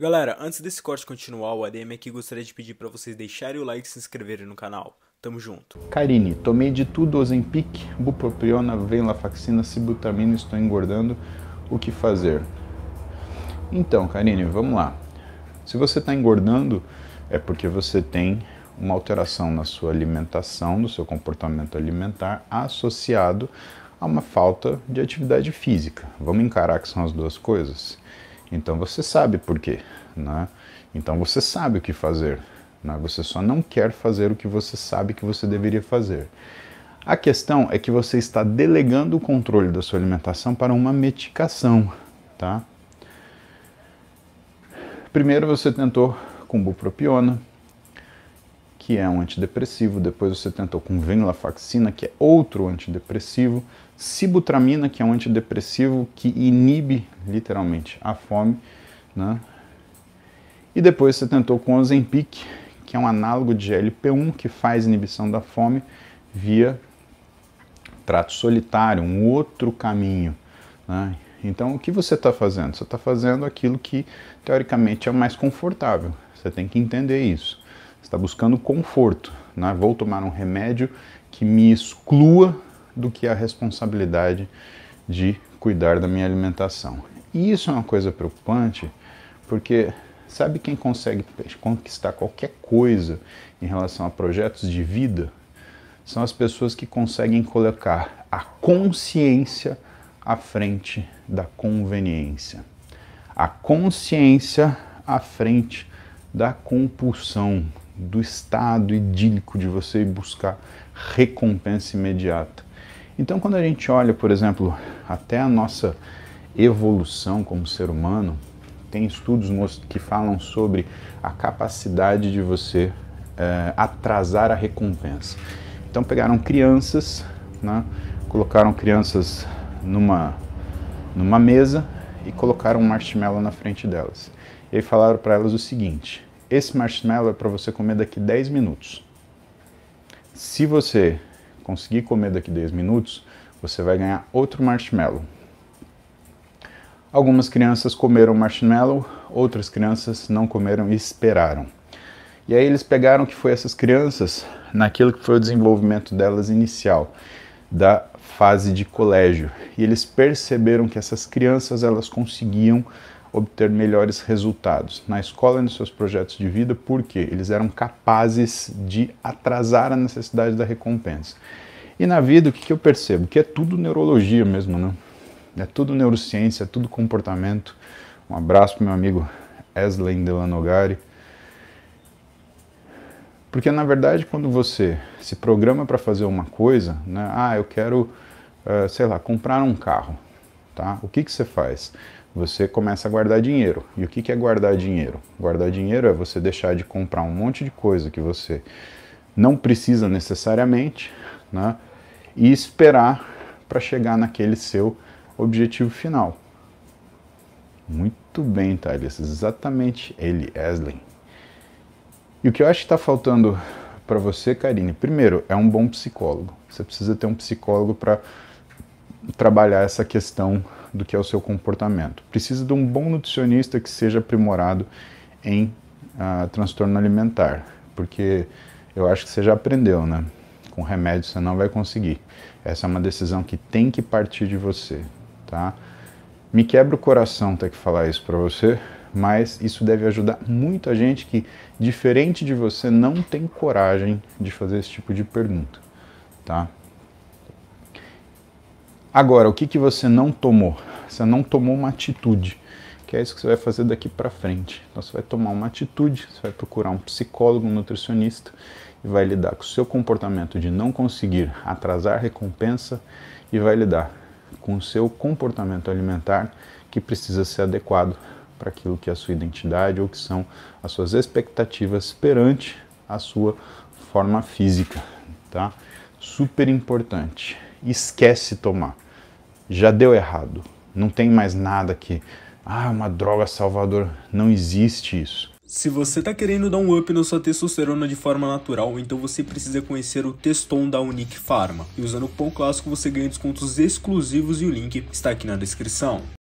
Galera, antes desse corte continuar, o ADM aqui gostaria de pedir para vocês deixarem o like e se inscreverem no canal. Tamo junto. Karine, tomei de tudo Ozempic, bupropiona, venlafaxina, cibutamina, estou engordando. O que fazer? Então, Karine, vamos lá. Se você está engordando, é porque você tem uma alteração na sua alimentação, no seu comportamento alimentar, associado a uma falta de atividade física. Vamos encarar que são as duas coisas? Então você sabe por quê, né? Então você sabe o que fazer, né? Você só não quer fazer o que você sabe que você deveria fazer. A questão é que você está delegando o controle da sua alimentação para uma medicação, tá? Primeiro você tentou com bupropiona, que é um antidepressivo, depois você tentou com venlafaxina, que é outro antidepressivo, sibutramina, que é um antidepressivo que inibe literalmente a fome, né? E depois você tentou com Ozempic, que é um análogo de GLP-1 que faz inibição da fome via trato solitário, um outro caminho. Né? Então, o que você está fazendo? Você está fazendo aquilo que teoricamente é mais confortável. Você tem que entender isso está buscando conforto. Né? Vou tomar um remédio que me exclua do que é a responsabilidade de cuidar da minha alimentação. E isso é uma coisa preocupante, porque sabe quem consegue conquistar qualquer coisa em relação a projetos de vida? São as pessoas que conseguem colocar a consciência à frente da conveniência, a consciência à frente da compulsão, do estado idílico de você buscar recompensa imediata. Então, quando a gente olha, por exemplo, até a nossa evolução como ser humano, tem estudos que falam sobre a capacidade de você é, atrasar a recompensa. Então, pegaram crianças, né, colocaram crianças numa, numa mesa e colocaram um marshmallow na frente delas. E aí falaram para elas o seguinte: esse marshmallow é para você comer daqui 10 minutos. Se você conseguir comer daqui 10 minutos, você vai ganhar outro marshmallow. Algumas crianças comeram marshmallow, outras crianças não comeram e esperaram. E aí eles pegaram que foi essas crianças naquilo que foi o desenvolvimento delas inicial, da fase de colégio. E eles perceberam que essas crianças elas conseguiam obter melhores resultados na escola e nos seus projetos de vida, porque eles eram capazes de atrasar a necessidade da recompensa. E na vida, o que, eu percebo? Que é tudo neurologia mesmo, né? É tudo neurociência, é tudo comportamento. Um abraço para meu amigo Eslen Delanogari. Porque na verdade, quando você se programa para fazer uma coisa, né? ah, eu quero, uh, sei lá, comprar um carro, tá? O que, que você faz? você começa a guardar dinheiro. E o que é guardar dinheiro? Guardar dinheiro é você deixar de comprar um monte de coisa que você não precisa necessariamente né? e esperar para chegar naquele seu objetivo final. Muito bem, Thales, exatamente ele, Eslin. E o que eu acho que está faltando para você, Karine, primeiro, é um bom psicólogo. Você precisa ter um psicólogo para trabalhar essa questão do que é o seu comportamento. Precisa de um bom nutricionista que seja aprimorado em ah, transtorno alimentar, porque eu acho que você já aprendeu, né? Com remédio você não vai conseguir. Essa é uma decisão que tem que partir de você, tá? Me quebra o coração ter que falar isso para você, mas isso deve ajudar muita gente que, diferente de você, não tem coragem de fazer esse tipo de pergunta, tá? Agora, o que, que você não tomou? Você não tomou uma atitude, que é isso que você vai fazer daqui para frente. Então, você vai tomar uma atitude, você vai procurar um psicólogo, um nutricionista e vai lidar com o seu comportamento de não conseguir atrasar recompensa e vai lidar com o seu comportamento alimentar que precisa ser adequado para aquilo que é a sua identidade ou que são as suas expectativas perante a sua forma física, tá? Super importante esquece tomar. Já deu errado. Não tem mais nada que, ah, uma droga salvador. Não existe isso. Se você está querendo dar um up na sua testosterona de forma natural, então você precisa conhecer o Teston da Unique Pharma. E usando o cupom clássico você ganha descontos exclusivos e o link está aqui na descrição.